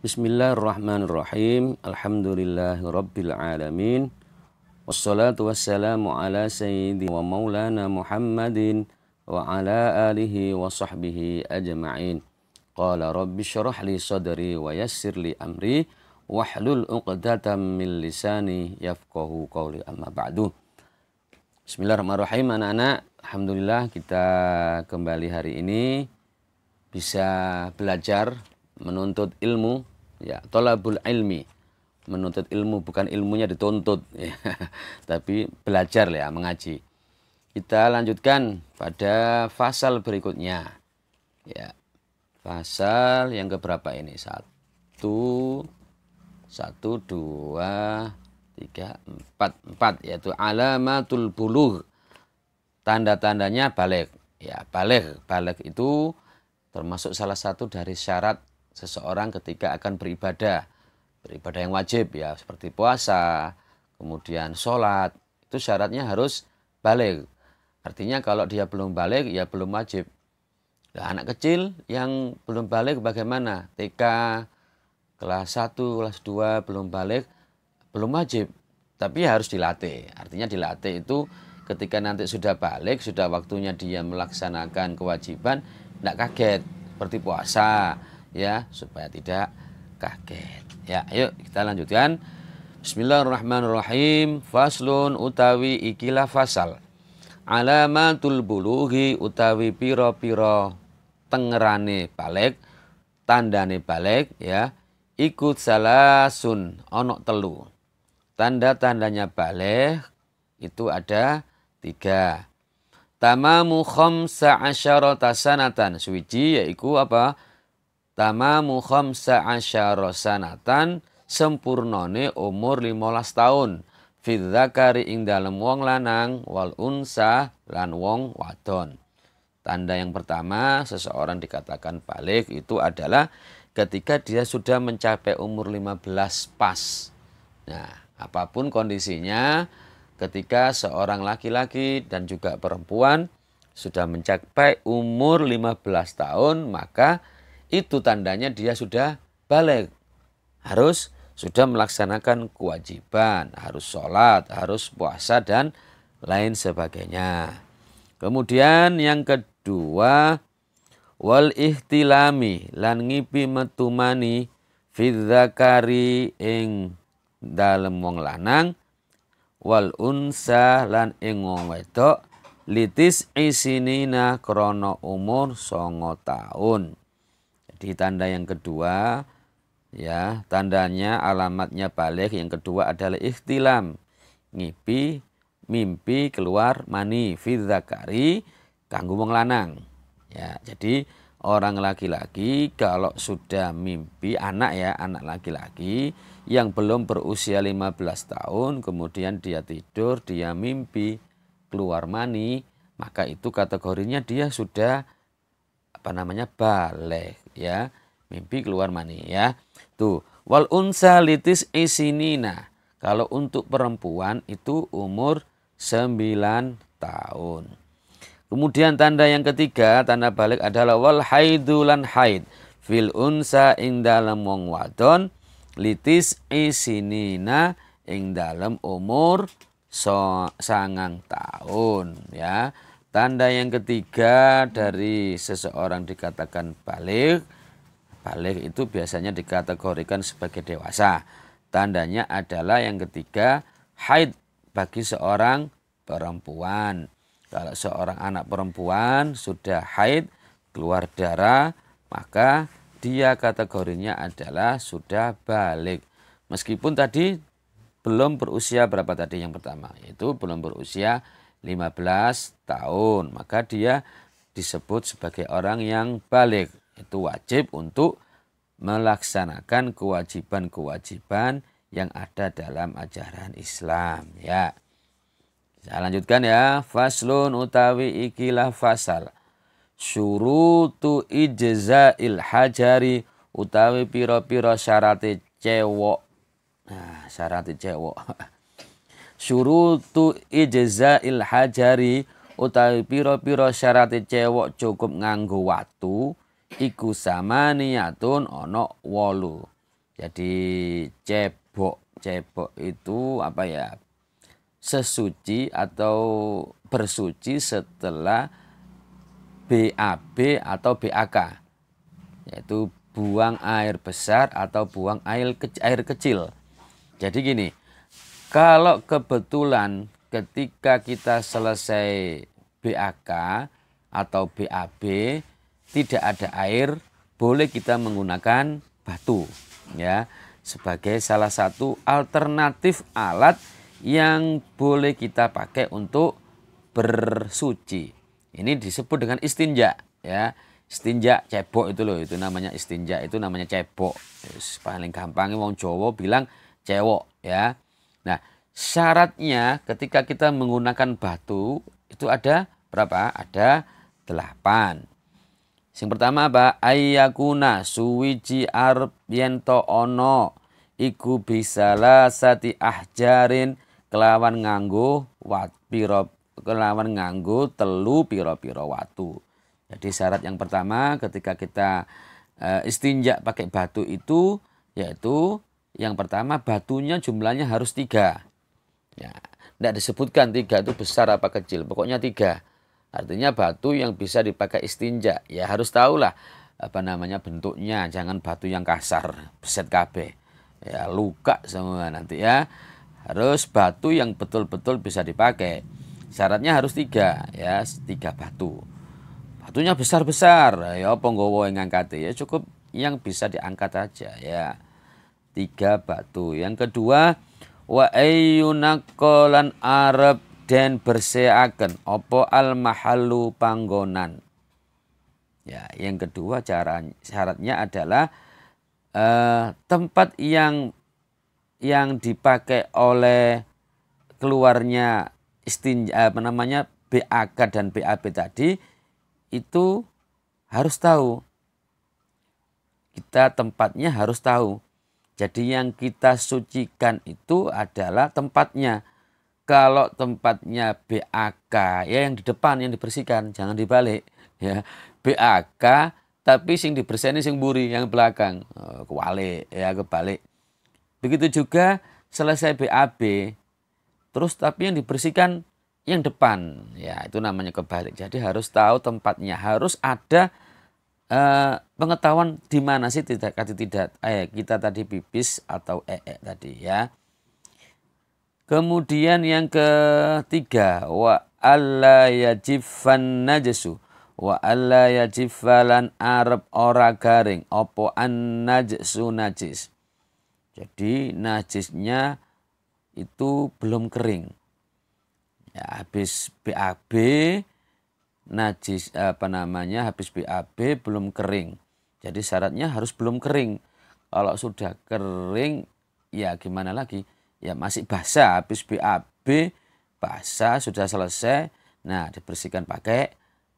Bismillahirrahmanirrahim. Alhamdulillahirrabbilalamin. Wassalatu wassalamu ala sayyidi wa maulana Muhammadin wa ala alihi wa sahbihi ajma'in. Qala rabbi syurah li sadri wa yassir li amri wa hlul uqdatan min lisani yafqahu qawli amma ba'du. Bismillahirrahmanirrahim anak-anak. Alhamdulillah kita kembali hari ini bisa belajar menuntut ilmu ya tolabul ilmi menuntut ilmu bukan ilmunya dituntut ya. tapi belajar ya mengaji kita lanjutkan pada pasal berikutnya ya pasal yang keberapa ini satu satu dua tiga empat empat yaitu alamatul buluh tanda-tandanya balik ya balik balik itu termasuk salah satu dari syarat seseorang ketika akan beribadah. Beribadah yang wajib ya seperti puasa, kemudian sholat. Itu syaratnya harus balik. Artinya kalau dia belum balik ya belum wajib. Nah, anak kecil yang belum balik bagaimana? TK kelas 1, kelas 2 belum balik belum wajib, tapi harus dilatih. Artinya dilatih itu ketika nanti sudah balik, sudah waktunya dia melaksanakan kewajiban, tidak kaget seperti puasa ya supaya tidak kaget. Ya, yuk kita lanjutkan. Bismillahirrahmanirrahim. Faslun utawi ikilah fasal. Alamatul bulughi utawi piro-piro tengerane balik, tandane balik ya. Ikut salasun onok telu. Tanda-tandanya balik itu ada tiga. Tamamu khamsa asyarata sanatan. Suwiji yaitu apa? tamamu khamsa asyara sanatan sempurnane umur 15 tahun fidzakari ing dalem wong lanang wal unsa lan wong wadon tanda yang pertama seseorang dikatakan balik itu adalah ketika dia sudah mencapai umur 15 pas nah apapun kondisinya ketika seorang laki-laki dan juga perempuan sudah mencapai umur 15 tahun maka itu tandanya dia sudah balik. Harus sudah melaksanakan kewajiban, harus sholat, harus puasa, dan lain sebagainya. Kemudian yang kedua, wal ihtilami lan ngipi metumani fidzakari ing dalam wong lanang wal unsa lan ing wong wedok litis isinina krono umur songo taun. Di tanda yang kedua, ya, tandanya alamatnya balik. Yang kedua adalah ikhtilam. Ngipi, mimpi keluar mani fidzakari kanggo wong lanang. Ya, jadi orang laki-laki kalau sudah mimpi anak ya, anak laki-laki yang belum berusia 15 tahun kemudian dia tidur, dia mimpi keluar mani, maka itu kategorinya dia sudah apa namanya balik ya mimpi keluar mani ya tuh wal unsa litis isinina kalau untuk perempuan itu umur 9 tahun kemudian tanda yang ketiga tanda balik adalah wal haidulan haid fil unsa ing dalam wong wadon litis isinina ing dalam umur so sangang tahun ya Tanda yang ketiga dari seseorang dikatakan balik, balik itu biasanya dikategorikan sebagai dewasa. Tandanya adalah yang ketiga haid bagi seorang perempuan. Kalau seorang anak perempuan sudah haid, keluar darah, maka dia kategorinya adalah sudah balik. Meskipun tadi belum berusia berapa tadi yang pertama, itu belum berusia 15 tahun. Maka dia disebut sebagai orang yang balik. Itu wajib untuk melaksanakan kewajiban-kewajiban yang ada dalam ajaran Islam ya. Saya lanjutkan ya. Faslun utawi ikilah fasal. surutu ijza'il hajari utawi piro-piro syarate cewok. Nah, syarate cewok. syurutu ijza'il hajari utawi pira-pira syarat cewek cukup nganggo watu iku niatun ono wolu Jadi cebok cebok itu apa ya? sesuci atau bersuci setelah BAB atau BAK yaitu buang air besar atau buang air kecil, air kecil. Jadi gini, kalau kebetulan ketika kita selesai BAK atau BAB tidak ada air, boleh kita menggunakan batu ya sebagai salah satu alternatif alat yang boleh kita pakai untuk bersuci. Ini disebut dengan istinja ya istinja cebok itu loh itu namanya istinja itu namanya cebok paling gampangnya wong Jawa bilang cewok ya Nah, syaratnya ketika kita menggunakan batu itu ada berapa? Ada delapan. Yang pertama apa? Ayakuna suwiji arbiento ono iku bisalah sati ahjarin kelawan nganggo wat piro kelawan nganggo telu piro-piro watu. Jadi syarat yang pertama ketika kita e, istinja pakai batu itu yaitu yang pertama batunya jumlahnya harus tiga. Ya, tidak disebutkan tiga itu besar apa kecil. Pokoknya tiga. Artinya batu yang bisa dipakai istinja. Ya harus tahulah apa namanya bentuknya. Jangan batu yang kasar, beset KB. Ya luka semua nanti ya. Harus batu yang betul-betul bisa dipakai. Syaratnya harus tiga ya, tiga batu. Batunya besar-besar, ya apa yang ngangkat ya cukup yang bisa diangkat aja ya tiga batu. Yang kedua, wa ayyunakolan Arab dan berseakan opo al mahalu panggonan. Ya, yang kedua cara syaratnya adalah eh, tempat yang yang dipakai oleh keluarnya istinja apa namanya BAK dan BAB tadi itu harus tahu kita tempatnya harus tahu jadi yang kita sucikan itu adalah tempatnya. Kalau tempatnya BAK, ya yang di depan yang dibersihkan, jangan dibalik. Ya, BAK tapi sing dibersihkan sing buri yang belakang, oh, kuali ya kebalik. Begitu juga selesai BAB, terus tapi yang dibersihkan yang depan, ya itu namanya kebalik. Jadi harus tahu tempatnya, harus ada Eh, pengetahuan di mana sih tidak kati tidak eh kita tadi pipis atau ee tadi ya. Kemudian yang ketiga wa alla yajifan najisu wa alla yajifalan arab ora garing opo an najisu najis. Jadi najisnya itu belum kering. Ya, habis BAB najis apa namanya habis BAB belum kering. Jadi syaratnya harus belum kering. Kalau sudah kering ya gimana lagi? Ya masih basah habis BAB basah sudah selesai. Nah, dibersihkan pakai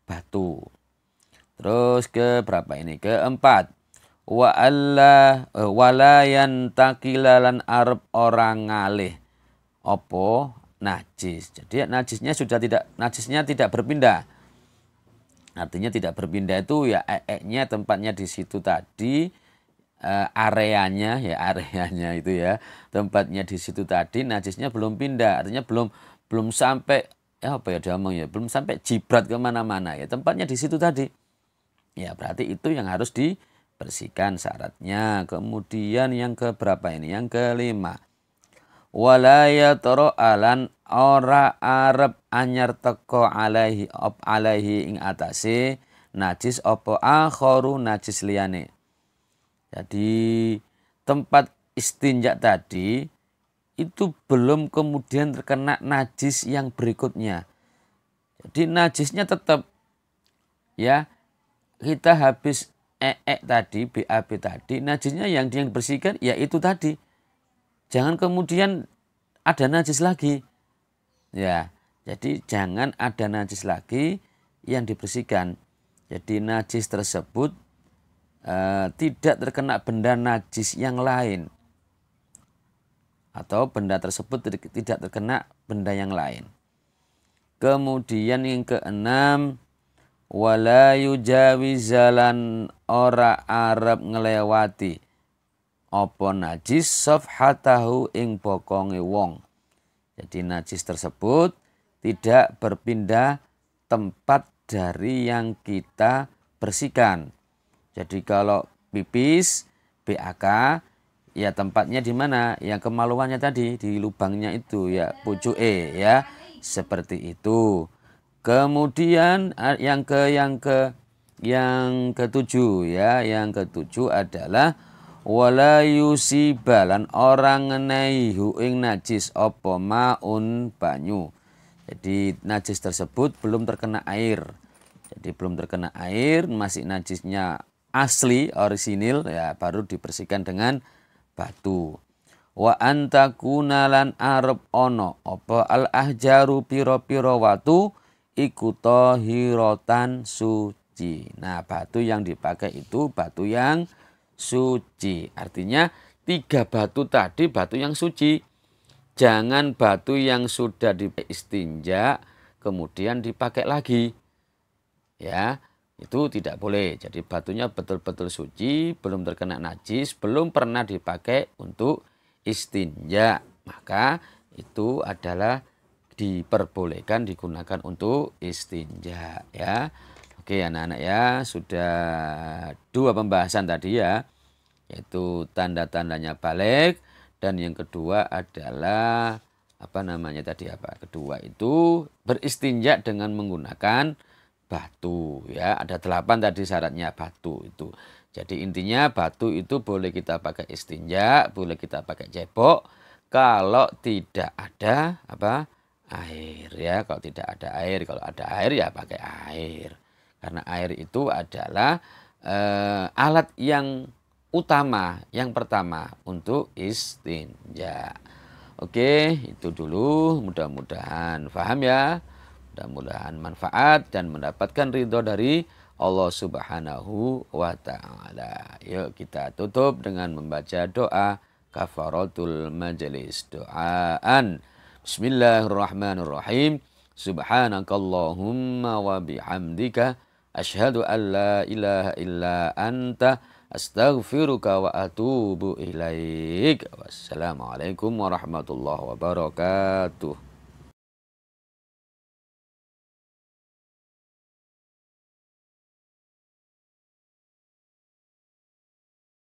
batu. Terus ke berapa ini? Keempat. Wa alla eh, walayan takilalan arab orang ngalih. Opo najis. Jadi najisnya sudah tidak najisnya tidak berpindah Artinya tidak berpindah itu ya e-nya tempatnya di situ tadi, e, areanya ya areanya itu ya, tempatnya di situ tadi, najisnya belum pindah, artinya belum belum sampai ya apa ya ngomong ya, belum sampai jibrat kemana-mana ya, tempatnya di situ tadi. Ya berarti itu yang harus dibersihkan syaratnya. Kemudian yang keberapa ini? Yang kelima wala yatara alan ora arep anyar teko alaihi op alaihi ing atase najis opo akhoru najis liyane jadi tempat istinja tadi itu belum kemudian terkena najis yang berikutnya jadi najisnya tetap ya kita habis ee -e tadi BAB tadi najisnya yang dia bersihkan yaitu tadi Jangan kemudian ada najis lagi. Ya, jadi jangan ada najis lagi yang dibersihkan. Jadi najis tersebut e, tidak terkena benda najis yang lain. Atau benda tersebut tidak terkena benda yang lain. Kemudian yang keenam, wala yujawizalan ora Arab ngelewati opo najis safhatahu ing bokonge wong. Jadi najis tersebut tidak berpindah tempat dari yang kita bersihkan. Jadi kalau pipis BAK ya tempatnya di mana? Yang kemaluannya tadi di lubangnya itu ya E ya. Seperti itu. Kemudian yang ke yang ke yang ketujuh ya, yang ketujuh adalah wala yusibalan orang ngenai huing ing najis opo maun banyu. Jadi najis tersebut belum terkena air. Jadi belum terkena air, masih najisnya asli orisinil ya baru dibersihkan dengan batu. Wa antakuna lan arep ono opo al ahjaru piro-piro watu iku suci. Nah, batu yang dipakai itu batu yang suci. Artinya tiga batu tadi batu yang suci. Jangan batu yang sudah diistinja kemudian dipakai lagi. Ya, itu tidak boleh. Jadi batunya betul-betul suci, belum terkena najis, belum pernah dipakai untuk istinja. Maka itu adalah diperbolehkan digunakan untuk istinja ya. Oke anak-anak ya, sudah dua pembahasan tadi ya yaitu tanda-tandanya balik dan yang kedua adalah apa namanya tadi apa kedua itu beristinjak dengan menggunakan batu ya ada delapan tadi syaratnya batu itu jadi intinya batu itu boleh kita pakai istinja boleh kita pakai cebok kalau tidak ada apa air ya kalau tidak ada air kalau ada air ya pakai air karena air itu adalah eh, alat yang utama yang pertama untuk istinja. Oke, itu dulu mudah-mudahan faham ya. Mudah-mudahan manfaat dan mendapatkan ridho dari Allah Subhanahu wa taala. Yuk kita tutup dengan membaca doa kafaratul majelis doaan. Bismillahirrahmanirrahim. Subhanakallahumma wa bihamdika asyhadu an la ilaha illa anta astaghfiruka wa atubu ilaik. Wassalamualaikum warahmatullahi wabarakatuh.